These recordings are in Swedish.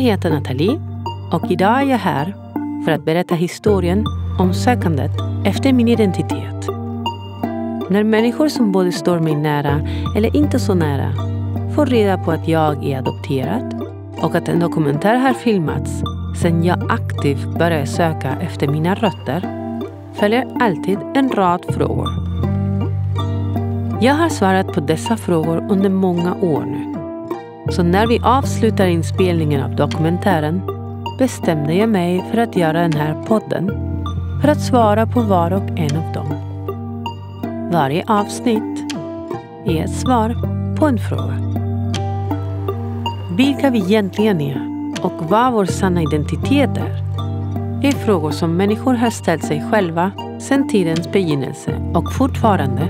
heter Nathalie och idag är jag här för att berätta historien om sökandet efter min identitet. När människor som både står mig nära eller inte så nära får reda på att jag är adopterad och att en dokumentär har filmats sen jag aktivt började söka efter mina rötter följer alltid en rad frågor. Jag har svarat på dessa frågor under många år nu så när vi avslutar inspelningen av dokumentären bestämde jag mig för att göra den här podden för att svara på var och en av dem. Varje avsnitt är ett svar på en fråga. Vilka vi egentligen är och vad vår sanna identitet är är frågor som människor har ställt sig själva sedan tidens begynnelse och fortfarande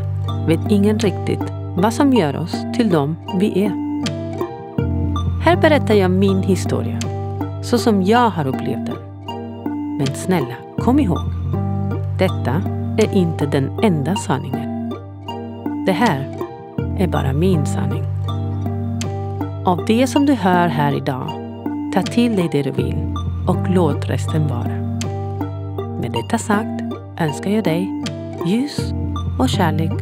vet ingen riktigt vad som gör oss till dem vi är. Här berättar jag min historia, så som jag har upplevt den. Men snälla, kom ihåg. Detta är inte den enda sanningen. Det här är bara min sanning. Av det som du hör här idag, ta till dig det du vill och låt resten vara. Med detta sagt önskar jag dig ljus och kärlek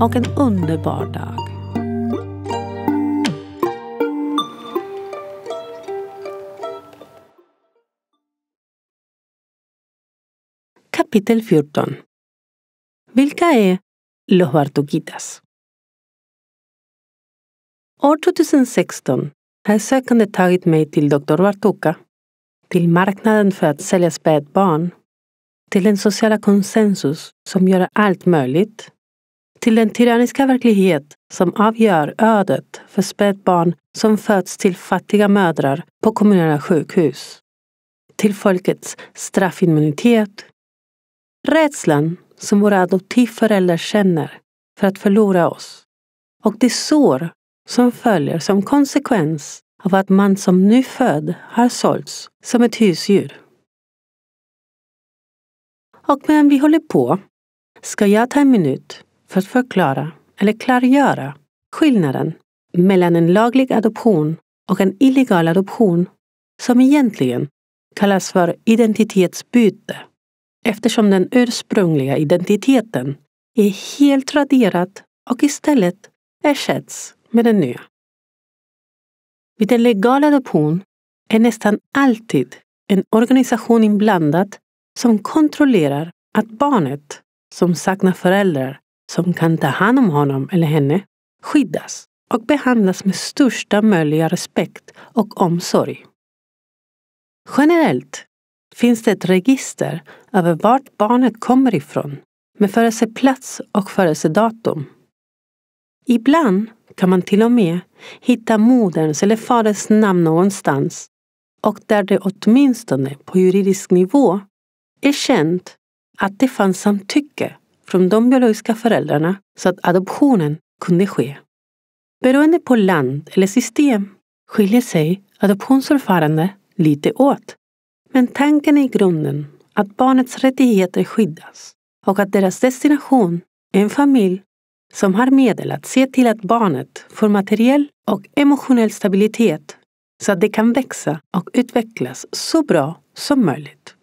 och en underbar dag. Kapitel 14 Vilka är Los Bartukitas? År 2016 har sökande tagit mig till Dr. Bartuka, till marknaden för att sälja spädbarn, till den sociala konsensus som gör allt möjligt, till den tyranniska verklighet som avgör ödet för spädbarn som föds till fattiga mödrar på kommunala sjukhus, till folkets straffimmunitet Rädslan som våra adoptivföräldrar känner för att förlora oss och det sår som följer som konsekvens av att man som nyfödd har sålts som ett husdjur. Och medan vi håller på ska jag ta en minut för att förklara eller klargöra skillnaden mellan en laglig adoption och en illegal adoption som egentligen kallas för identitetsbyte eftersom den ursprungliga identiteten är helt raderad och istället ersätts med den nya. Vid en legal adoption är nästan alltid en organisation inblandad som kontrollerar att barnet som saknar föräldrar som kan ta hand om honom eller henne skyddas och behandlas med största möjliga respekt och omsorg. Generellt finns det ett register över vart barnet kommer ifrån med födelseplats och födelsedatum. Ibland kan man till och med hitta moderns eller faderns namn någonstans och där det åtminstone på juridisk nivå är känt att det fanns samtycke från de biologiska föräldrarna så att adoptionen kunde ske. Beroende på land eller system skiljer sig adoptionsförfarande lite åt. Men tanken är i grunden att barnets rättigheter skyddas och att deras destination, är en familj som har medel att se till att barnet får materiell och emotionell stabilitet så att det kan växa och utvecklas så bra som möjligt.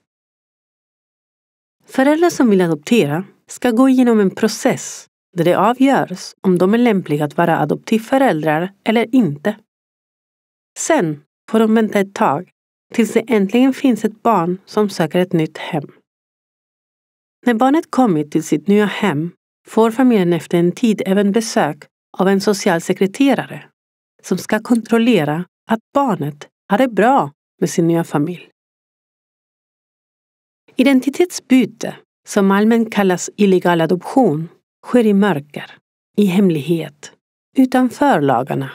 Föräldrar som vill adoptera ska gå igenom en process där det avgörs om de är lämpliga att vara adoptivföräldrar eller inte. Sen får de vänta ett tag Tills det äntligen finns ett barn som söker ett nytt hem. När barnet kommit till sitt nya hem får familjen efter en tid även besök av en socialsekreterare som ska kontrollera att barnet har det bra med sin nya familj. Identitetsbyte, som allmänt kallas illegal adoption, sker i mörker, i hemlighet, utanför lagarna.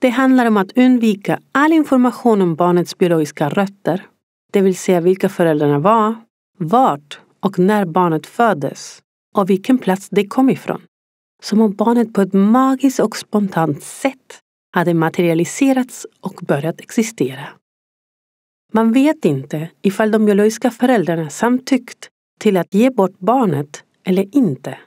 Det handlar om att undvika all information om barnets biologiska rötter, det vill säga vilka föräldrarna var, vart och när barnet föddes och vilken plats det kom ifrån. Som om barnet på ett magiskt och spontant sätt hade materialiserats och börjat existera. Man vet inte ifall de biologiska föräldrarna samtyckt till att ge bort barnet eller inte.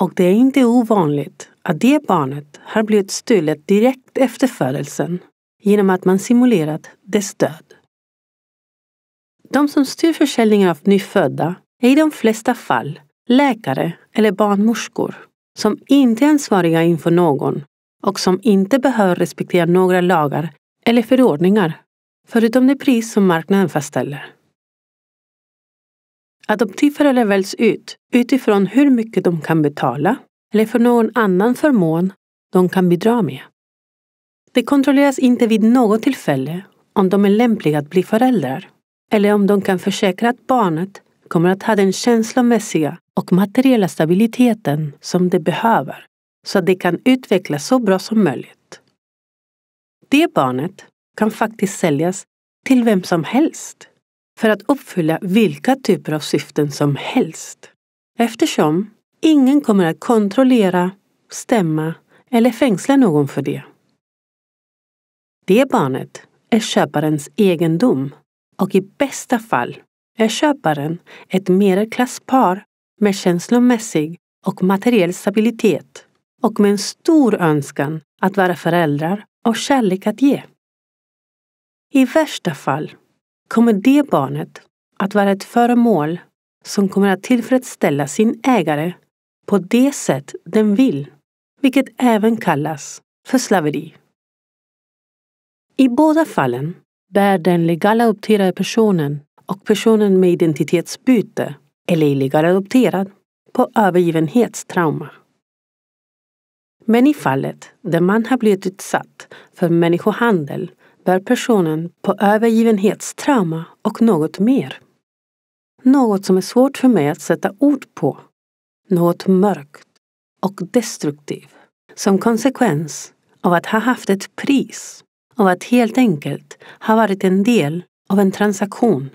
Och det är inte ovanligt att det barnet har blivit stulet direkt efter födelsen genom att man simulerat dess död. De som styr försäljningen av nyfödda är i de flesta fall läkare eller barnmorskor som inte är ansvariga inför någon och som inte behöver respektera några lagar eller förordningar förutom det pris som marknaden fastställer. Adoptivföräldrar väljs ut utifrån hur mycket de kan betala eller för någon annan förmån de kan bidra med. Det kontrolleras inte vid något tillfälle om de är lämpliga att bli föräldrar eller om de kan försäkra att barnet kommer att ha den känslomässiga och materiella stabiliteten som det behöver så att det kan utvecklas så bra som möjligt. Det barnet kan faktiskt säljas till vem som helst för att uppfylla vilka typer av syften som helst. Eftersom ingen kommer att kontrollera, stämma eller fängsla någon för det. Det barnet är köparens egendom och i bästa fall är köparen ett medelklasspar med känslomässig och materiell stabilitet och med en stor önskan att vara föräldrar och kärlek att ge. I värsta fall kommer det barnet att vara ett föremål som kommer att tillfredsställa sin ägare på det sätt den vill, vilket även kallas för slaveri. I båda fallen bär den legala adopterade personen och personen med identitetsbyte eller illegal adopterad på övergivenhetstrauma. Men i fallet där man har blivit utsatt för människohandel bär personen på övergivenhetstrauma och något mer. Något som är svårt för mig att sätta ord på. Något mörkt och destruktivt som konsekvens av att ha haft ett pris, av att helt enkelt ha varit en del av en transaktion.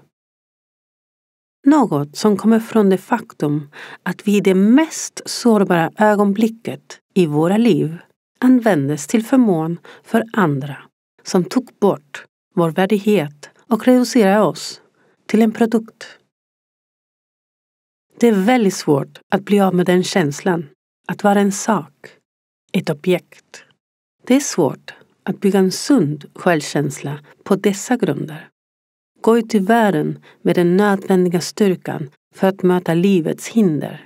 Något som kommer från det faktum att vi i det mest sårbara ögonblicket i våra liv användes till förmån för andra som tog bort vår värdighet och reducerade oss till en produkt. Det är väldigt svårt att bli av med den känslan, att vara en sak, ett objekt. Det är svårt att bygga en sund självkänsla på dessa grunder. Gå ut i världen med den nödvändiga styrkan för att möta livets hinder.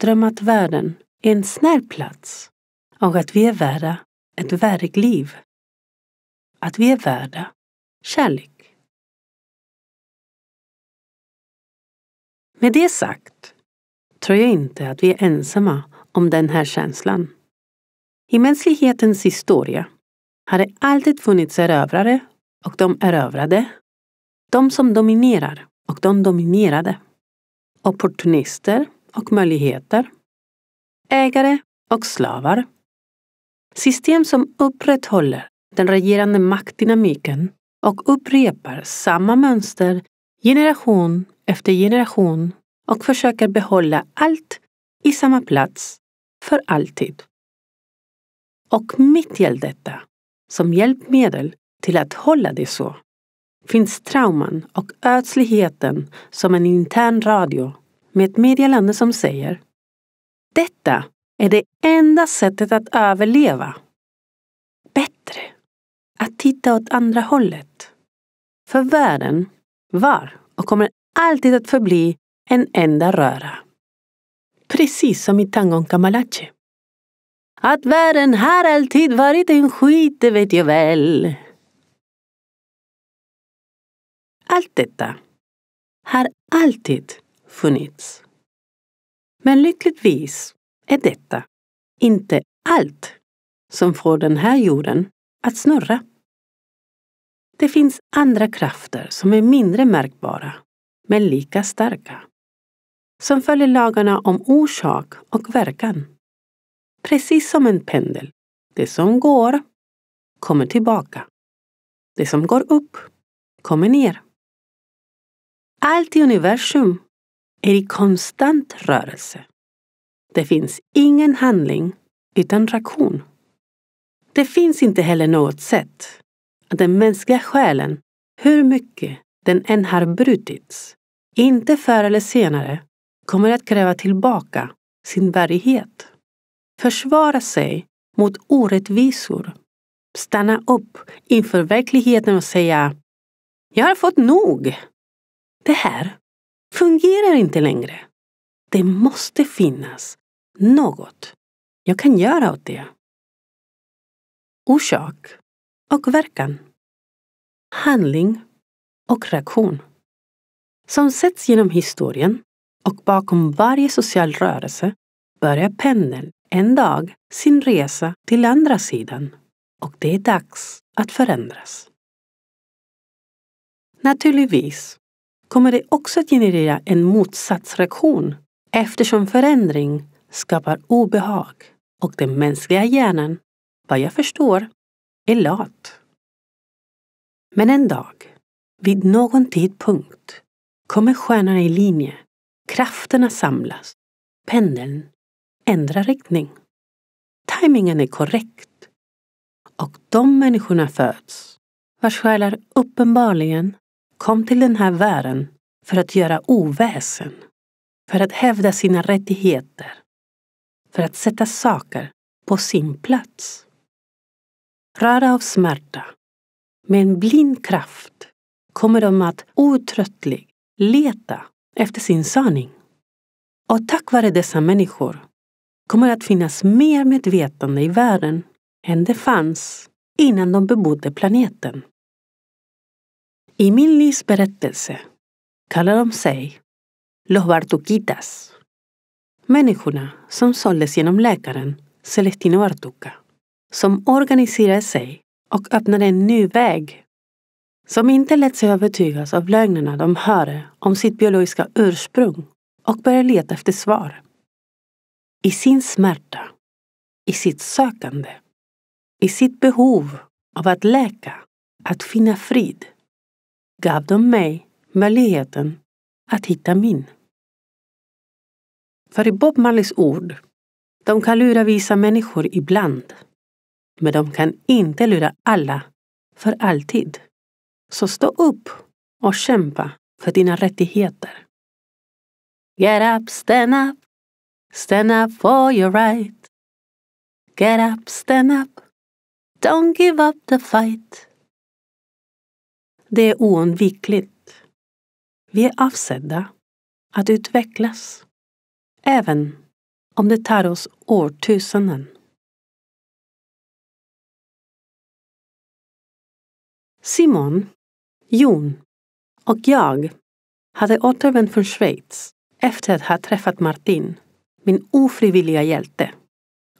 Dröm att världen är en snäll plats och att vi är värda ett värdigt liv att vi är värda kärlek. Med det sagt tror jag inte att vi är ensamma om den här känslan. I mänsklighetens historia har det alltid funnits erövrare och de erövrade, de som dominerar och de dominerade, opportunister och möjligheter, ägare och slavar. System som upprätthåller den regerande maktdynamiken och upprepar samma mönster generation efter generation och försöker behålla allt i samma plats för alltid. Och mitt i allt detta, som hjälpmedel till att hålla det så, finns trauman och ödsligheten som en intern radio med ett meddelande som säger Detta är det enda sättet att överleva att titta åt andra hållet. För världen var och kommer alltid att förbli en enda röra. Precis som i tangon Kamalache. Att världen har alltid varit en skit, det vet jag väl. Allt detta har alltid funnits. Men lyckligtvis är detta inte allt som får den här jorden att snurra. Det finns andra krafter som är mindre märkbara, men lika starka. Som följer lagarna om orsak och verkan. Precis som en pendel. Det som går kommer tillbaka. Det som går upp kommer ner. Allt i universum är i konstant rörelse. Det finns ingen handling utan reaktion. Det finns inte heller något sätt att den mänskliga själen, hur mycket den än har brutits, inte förr eller senare kommer att kräva tillbaka sin värdighet. Försvara sig mot orättvisor. Stanna upp inför verkligheten och säga Jag har fått nog. Det här fungerar inte längre. Det måste finnas något jag kan göra åt det. Orsak och verkan. Handling och reaktion. Som sätts genom historien och bakom varje social rörelse börjar pendeln en dag sin resa till andra sidan och det är dags att förändras. Naturligtvis kommer det också att generera en motsatsreaktion eftersom förändring skapar obehag och den mänskliga hjärnan vad jag förstår, är lat. Men en dag, vid någon tidpunkt, kommer stjärnorna i linje, krafterna samlas, pendeln ändrar riktning. Timingen är korrekt och de människorna föds vars själar uppenbarligen kom till den här världen för att göra oväsen, för att hävda sina rättigheter, för att sätta saker på sin plats rörda av smärta. Med en blind kraft kommer de att outtröttligt leta efter sin sanning. Och tack vare dessa människor kommer det att finnas mer medvetande i världen än det fanns innan de bebodde planeten. I min livs berättelse kallar de sig Los Bartukitas. Människorna som såldes genom läkaren Celestino Bartuca som organiserade sig och öppnade en ny väg. Som inte lät sig övertygas av lögnerna de hörde om sitt biologiska ursprung och började leta efter svar. I sin smärta, i sitt sökande, i sitt behov av att läka, att finna frid, gav de mig möjligheten att hitta min. För i Bob Marleys ord, de kan lura vissa människor ibland men de kan inte lura alla för alltid. Så stå upp och kämpa för dina rättigheter. Get up, stand up, stand up for your right. Get up, stand up, don't give up the fight. Det är oundvikligt. Vi är avsedda att utvecklas, även om det tar oss årtusenden. Simon, Jon och jag hade återvänt från Schweiz efter att ha träffat Martin, min ofrivilliga hjälte.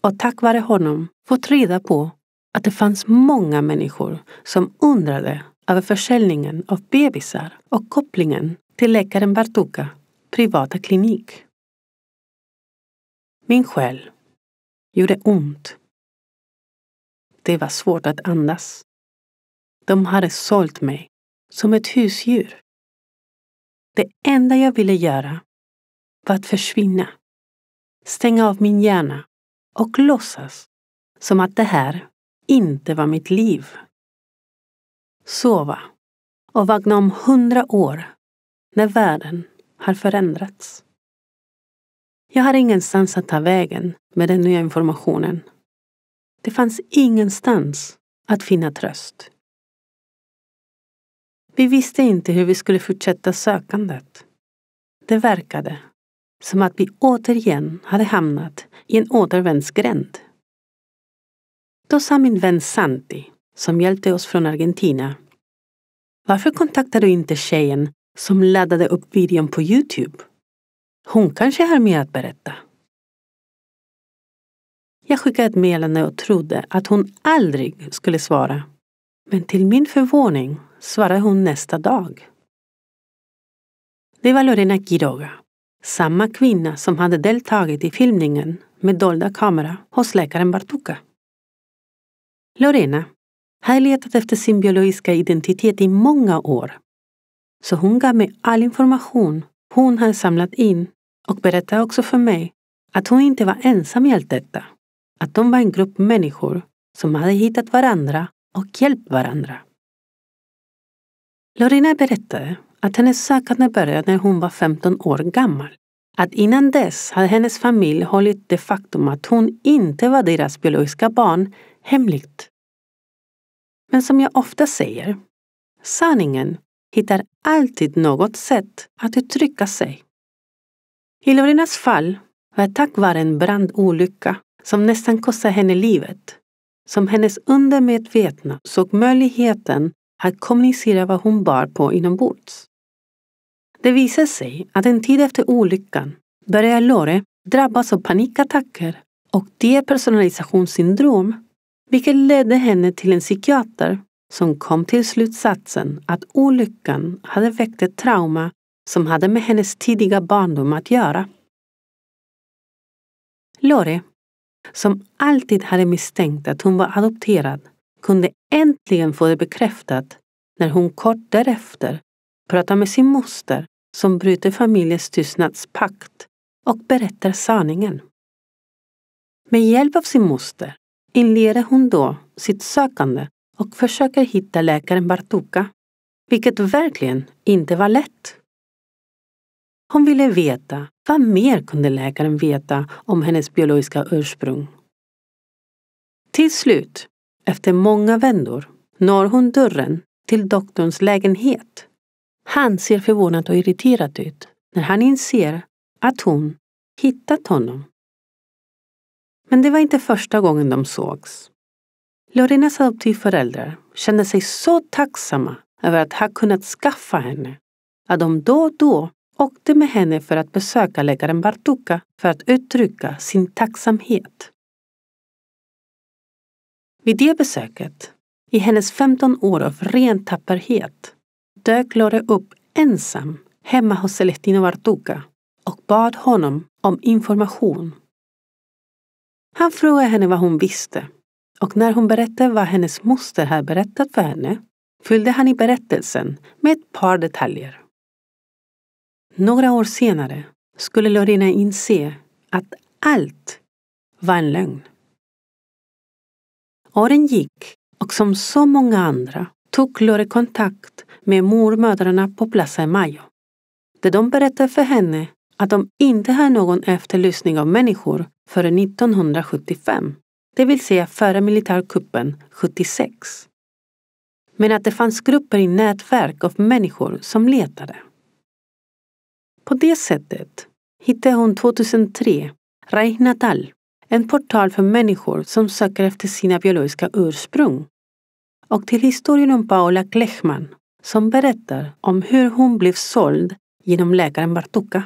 Och tack vare honom fått reda på att det fanns många människor som undrade över försäljningen av bebisar och kopplingen till läkaren Bartuka privata klinik. Min själ gjorde ont. Det var svårt att andas de hade sålt mig som ett husdjur. Det enda jag ville göra var att försvinna, stänga av min hjärna och låtsas som att det här inte var mitt liv. Sova och vakna om hundra år när världen har förändrats. Jag har ingenstans att ta vägen med den nya informationen. Det fanns ingenstans att finna tröst. Vi visste inte hur vi skulle fortsätta sökandet. Det verkade som att vi återigen hade hamnat i en återvändsgränd. Då sa min vän Santi, som hjälpte oss från Argentina. Varför kontaktade du inte tjejen som laddade upp videon på Youtube? Hon kanske har mer att berätta. Jag skickade ett meddelande och trodde att hon aldrig skulle svara. Men till min förvåning svarade hon nästa dag. Det var Lorena Quiroga, samma kvinna som hade deltagit i filmningen med dolda kamera hos läkaren Bartuka. Lorena hade letat efter sin biologiska identitet i många år, så hon gav mig all information hon hade samlat in och berättade också för mig att hon inte var ensam i allt detta. Att de var en grupp människor som hade hittat varandra och hjälpt varandra. Lorina berättade att hennes sökande började när hon var 15 år gammal. Att innan dess hade hennes familj hållit det faktum att hon inte var deras biologiska barn hemligt. Men som jag ofta säger, sanningen hittar alltid något sätt att uttrycka sig. I Lorinas fall var tack vare en brandolycka som nästan kostade henne livet som hennes undermedvetna såg möjligheten att kommunicera vad hon bar på inombords. Det visar sig att en tid efter olyckan börjar Lore drabbas av panikattacker och depersonalisationssyndrom, vilket ledde henne till en psykiater som kom till slutsatsen att olyckan hade väckt ett trauma som hade med hennes tidiga barndom att göra. Lore, som alltid hade misstänkt att hon var adopterad, kunde äntligen få det bekräftat när hon kort därefter pratar med sin moster som bryter familjens tystnadspakt och berättar sanningen. Med hjälp av sin moster inleder hon då sitt sökande och försöker hitta läkaren Bartuka, vilket verkligen inte var lätt. Hon ville veta vad mer kunde läkaren veta om hennes biologiska ursprung. Till slut efter många vändor når hon dörren till doktorns lägenhet. Han ser förvånad och irriterad ut när han inser att hon hittat honom. Men det var inte första gången de sågs. Lorenas adoptivföräldrar kände sig så tacksamma över att ha kunnat skaffa henne att de då och då åkte med henne för att besöka läkaren Bartuka för att uttrycka sin tacksamhet. Vid det besöket, i hennes 15 år av ren tapperhet, dök Lore upp ensam hemma hos Celestino Vartuga och bad honom om information. Han frågade henne vad hon visste och när hon berättade vad hennes moster hade berättat för henne fyllde han i berättelsen med ett par detaljer. Några år senare skulle Lorena inse att allt var en lögn. Åren gick och som så många andra tog Lore kontakt med mormödrarna på Plaza Mayo. Det de berättade för henne att de inte har någon efterlysning av människor före 1975, det vill säga före militärkuppen 76. Men att det fanns grupper i nätverk av människor som letade. På det sättet hittade hon 2003 Raih Natal en portal för människor som söker efter sina biologiska ursprung. Och till historien om Paula Klechman som berättar om hur hon blev såld genom läkaren Bartuka.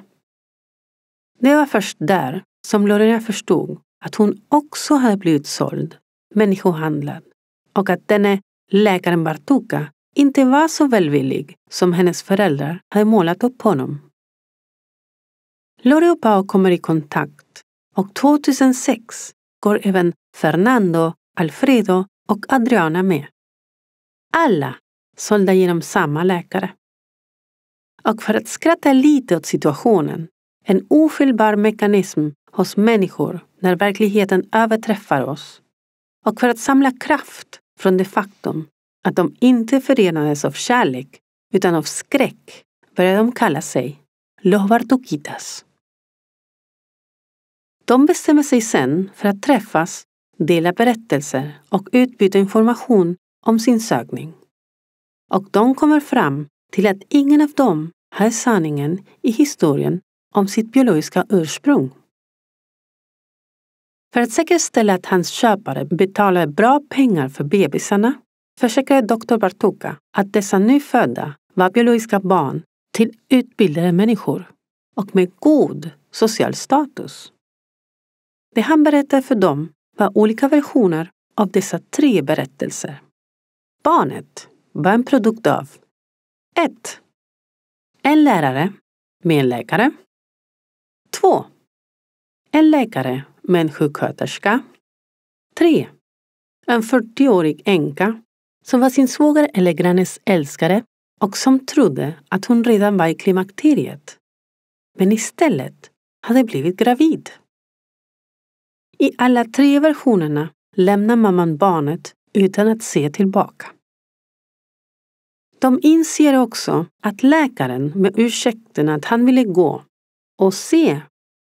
Det var först där som Lorena förstod att hon också hade blivit såld, människohandlad och att denne läkaren Bartuka inte var så välvillig som hennes föräldrar hade målat upp honom. Lore och Pao kommer i kontakt och 2006 går även Fernando, Alfredo och Adriana med. Alla sålda genom samma läkare. Och för att skratta lite åt situationen, en ofelbar mekanism hos människor när verkligheten överträffar oss, och för att samla kraft från det faktum att de inte förenades av kärlek utan av skräck börjar de kalla sig Los Bartuquitas. De bestämmer sig sen för att träffas, dela berättelser och utbyta information om sin sökning. Och de kommer fram till att ingen av dem har sanningen i historien om sitt biologiska ursprung. För att säkerställa att hans köpare betalar bra pengar för bebisarna försäkrade doktor Bartuka att dessa nyfödda var biologiska barn till utbildade människor och med god social status. Det han berättar för dem var olika versioner av dessa tre berättelser. Barnet var en produkt av 1. En lärare med en läkare. 2. En läkare med en sjuksköterska. 3. En 40-årig änka som var sin svåger eller grannes älskare och som trodde att hon redan var i klimakteriet. Men istället hade blivit gravid. I alla tre versionerna lämnar mamman barnet utan att se tillbaka. De inser också att läkaren med ursäkten att han ville gå och se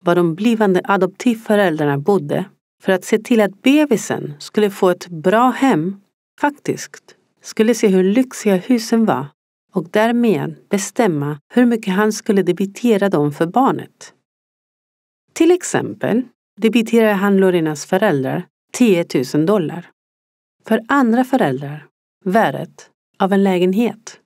var de blivande adoptivföräldrarna bodde för att se till att bebisen skulle få ett bra hem, faktiskt, skulle se hur lyxiga husen var och därmed bestämma hur mycket han skulle debitera dem för barnet. Till exempel debiterade han Lorinas föräldrar 10 000 dollar. För andra föräldrar, värdet av en lägenhet.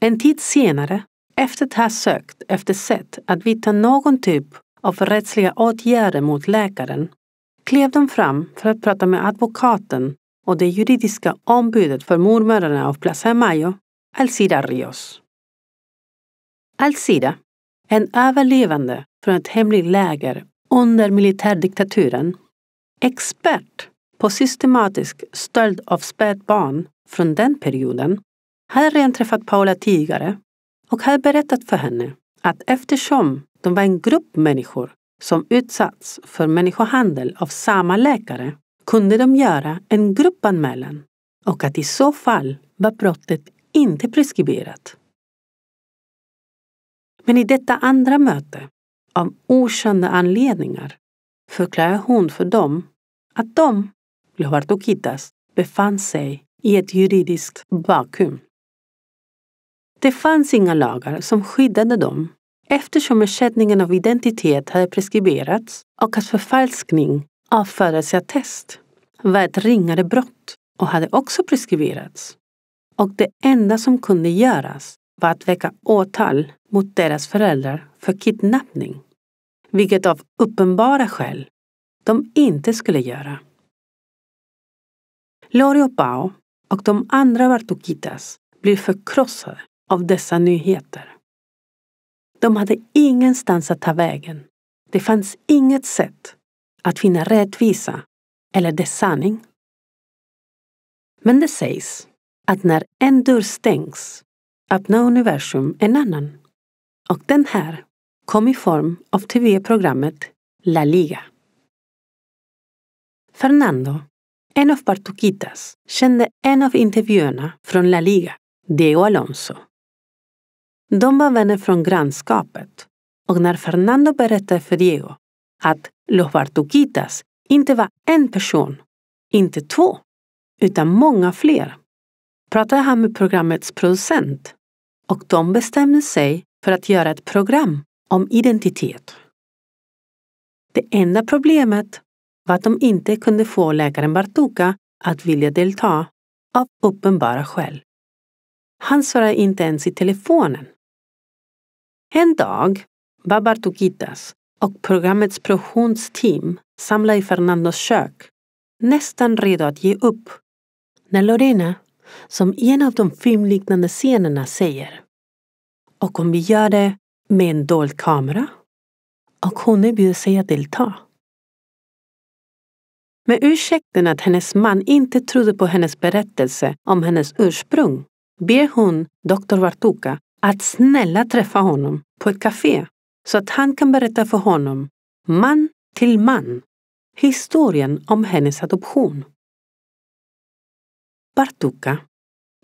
En tid senare, efter att ha sökt efter sätt att vidta någon typ av rättsliga åtgärder mot läkaren, klev de fram för att prata med advokaten och det juridiska ombudet för mormödrarna av Plaza Mayo, Alcida Rios. Alcida, en överlevande från ett hemligt läger under militärdiktaturen. Expert på systematisk stöld av spädbarn från den perioden hade redan träffat Paula tidigare och hade berättat för henne att eftersom de var en grupp människor som utsatts för människohandel av samma läkare kunde de göra en gruppanmälan och att i så fall var brottet inte preskriberat. Men i detta andra möte av okända anledningar förklarar hon för dem att de, Leobardo Kittas, befann sig i ett juridiskt vakuum. Det fanns inga lagar som skyddade dem eftersom ersättningen av identitet hade preskriberats och att förfalskning av födelseattest var ett ringare brott och hade också preskriberats. Och det enda som kunde göras var att väcka åtal mot deras föräldrar för kidnappning vilket av uppenbara skäl de inte skulle göra. Lorio Pao och de andra Vartukitas blir förkrossade av dessa nyheter. De hade ingenstans att ta vägen. Det fanns inget sätt att finna rättvisa eller dess sanning. Men det sägs att när en dörr stängs öppnar universum en annan. Och den här kom i form av tv-programmet La Liga. Fernando, en av Partuquitas, kände en av intervjuerna från La Liga, Diego Alonso. De var vänner från grannskapet och när Fernando berättade för Diego att Los Bartuquitas inte var en person, inte två, utan många fler, pratade han med programmets producent och de bestämde sig för att göra ett program om identitet. Det enda problemet var att de inte kunde få läkaren Bartuka att vilja delta av uppenbara skäl. Han svarade inte ens i telefonen. En dag var Bartukitas och programmets produktionsteam samlade i Fernandos kök, nästan redo att ge upp, när Lorena, som i en av de filmliknande scenerna, säger Och om vi gör det med en dold kamera och hon erbjöd sig att delta. Med ursäkten att hennes man inte trodde på hennes berättelse om hennes ursprung ber hon doktor Vartuka att snälla träffa honom på ett café så att han kan berätta för honom, man till man, historien om hennes adoption. Bartuka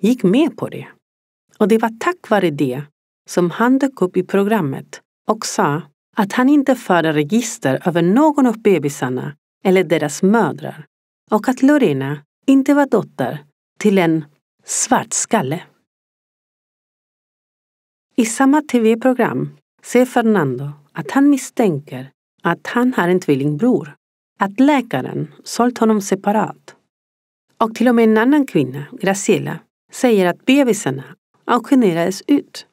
gick med på det. Och det var tack vare det som han dök upp i programmet och sa att han inte förde register över någon av bebisarna eller deras mödrar och att Lorena inte var dotter till en svartskalle. I samma tv-program ser Fernando att han misstänker att han har en tvillingbror, att läkaren sålt honom separat. Och till och med en annan kvinna, Graciela, säger att bebisarna auktionerades ut.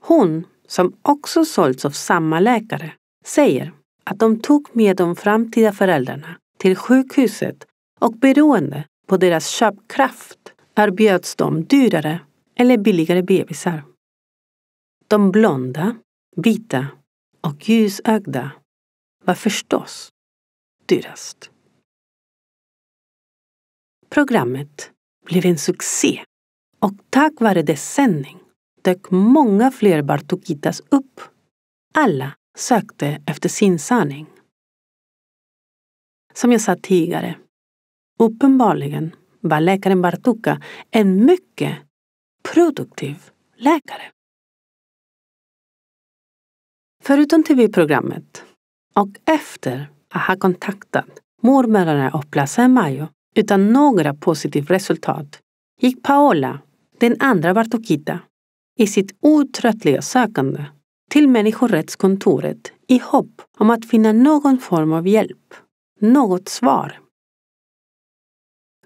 Hon, som också sålts av samma läkare, säger att de tog med de framtida föräldrarna till sjukhuset och beroende på deras köpkraft erbjöds de dyrare eller billigare bebisar. De blonda, vita och ljusögda var förstås dyrast. Programmet blev en succé och tack vare dess sändning dök många fler bartokitas upp. Alla sökte efter sin sanning. Som jag sa tidigare, uppenbarligen var läkaren Bartuka en mycket produktiv läkare. Förutom tv-programmet och efter att ha kontaktat mormödrarna och Plaza Mayo utan några positiva resultat gick Paola, den andra Bartokita, i sitt otröttliga sökande till Människorättskontoret i hopp om att finna någon form av hjälp, något svar.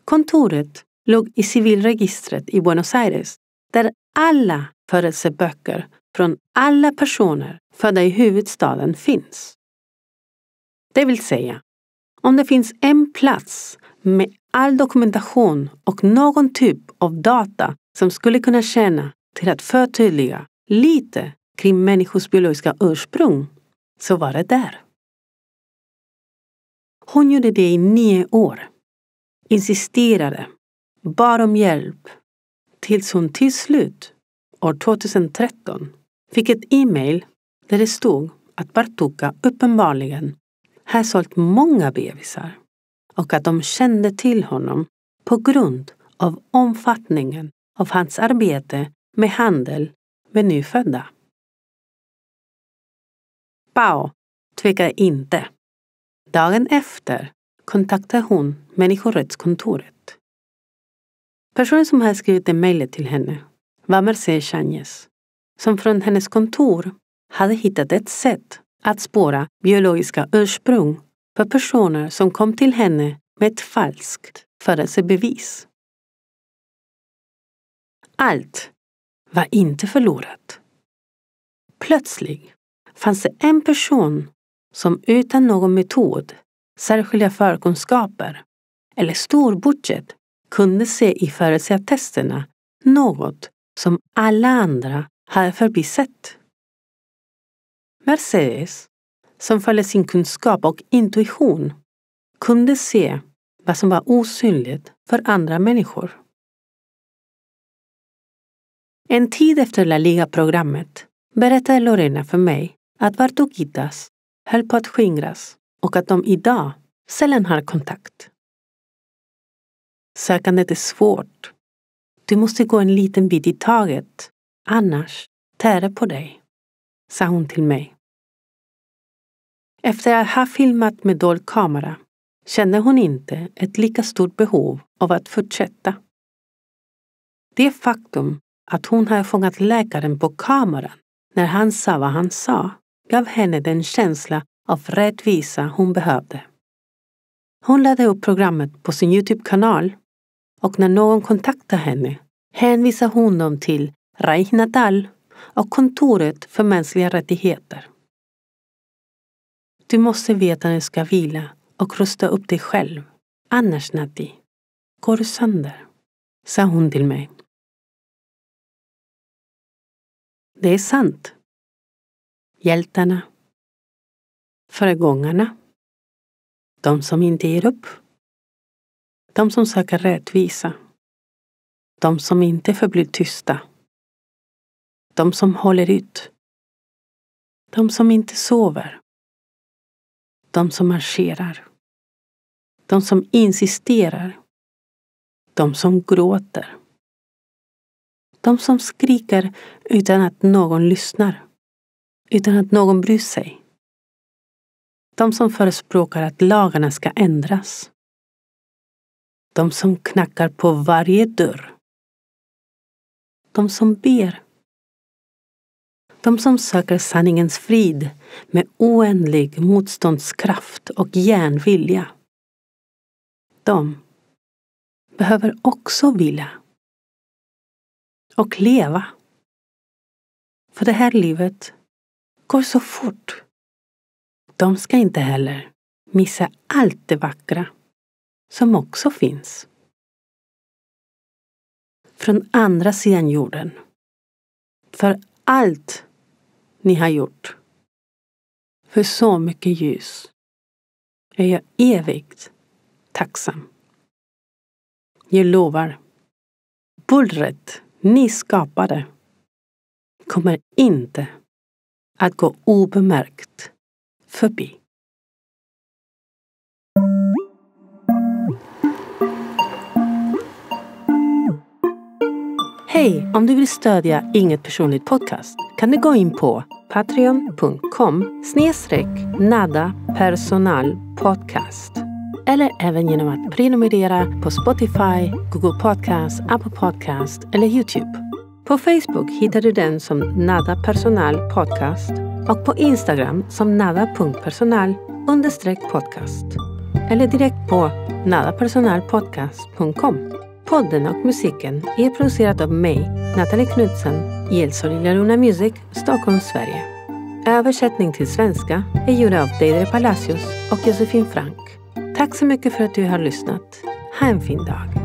Kontoret låg i civilregistret i Buenos Aires där alla födelseböcker från alla personer födda i huvudstaden finns. Det vill säga, om det finns en plats med all dokumentation och någon typ av data som skulle kunna tjäna till att förtydliga lite kring människors biologiska ursprung så var det där. Hon gjorde det i nio år. Insisterade, bad om hjälp tills hon till slut, år 2013, fick ett e-mail där det stod att Bartuka uppenbarligen har sålt många bebisar och att de kände till honom på grund av omfattningen av hans arbete med handel med nyfödda. Pao tvekar inte. Dagen efter kontaktar hon människorättskontoret. Personen som hade skrivit det mejlet till henne var Mercedes Changes, som från hennes kontor hade hittat ett sätt att spåra biologiska ursprung för personer som kom till henne med ett falskt födelsebevis. Allt var inte förlorat. Plötsligt fanns det en person som utan någon metod, särskilda förkunskaper eller stor budget kunde se i förutsättningarna något som alla andra hade förbisett. Mercedes, som följde sin kunskap och intuition, kunde se vad som var osynligt för andra människor. En tid efter La Liga-programmet berättade Lorena för mig att Vartukitas höll på att skingras och att de idag sällan har kontakt. Sökandet är svårt. Du måste gå en liten bit i taget, annars tär det på dig, sa hon till mig. Efter att ha filmat med dold kamera kände hon inte ett lika stort behov av att fortsätta. Det faktum att hon hade fångat läkaren på kameran när han sa vad han sa gav henne den känsla av rättvisa hon behövde. Hon laddade upp programmet på sin Youtube-kanal och när någon kontaktade henne hänvisade hon dem till Raih Natal och kontoret för mänskliga rättigheter. Du måste veta när du ska vila och rusta upp dig själv. Annars, Nadi, går du sönder, sa hon till mig. Det är sant. Hjältarna. Föregångarna. De som inte ger upp. De som söker rättvisa. De som inte förblir tysta. De som håller ut. De som inte sover. De som marscherar. De som insisterar. De som gråter. De som skriker utan att någon lyssnar. Utan att någon bryr sig. De som förespråkar att lagarna ska ändras. De som knackar på varje dörr. De som ber. De som söker sanningens frid med oändlig motståndskraft och järnvilja. De behöver också vila och leva. För det här livet går så fort. De ska inte heller missa allt det vackra som också finns. Från andra sidan jorden. För allt ni har gjort. För så mycket ljus är jag evigt tacksam. Jag lovar, bullret ni skapade kommer inte att gå obemärkt förbi. Hej! Om du vill stödja Inget personligt podcast kan du gå in på patreon.com snedstreck nada personal podcast eller även genom att prenumerera på Spotify, Google Podcast, Apple Podcast eller Youtube. På Facebook hittar du den som Nada Personal Podcast och på Instagram som nada.personal podcast eller direkt på nadapersonalpodcast.com. Podden och musiken är producerad av mig, Nathalie Knudsen, Gällsor Luna Music, Stockholm, Sverige. Översättning till svenska är gjord av Deidre Palacios och Josefin Frank. Tack så mycket för att du har lyssnat. Ha en fin dag.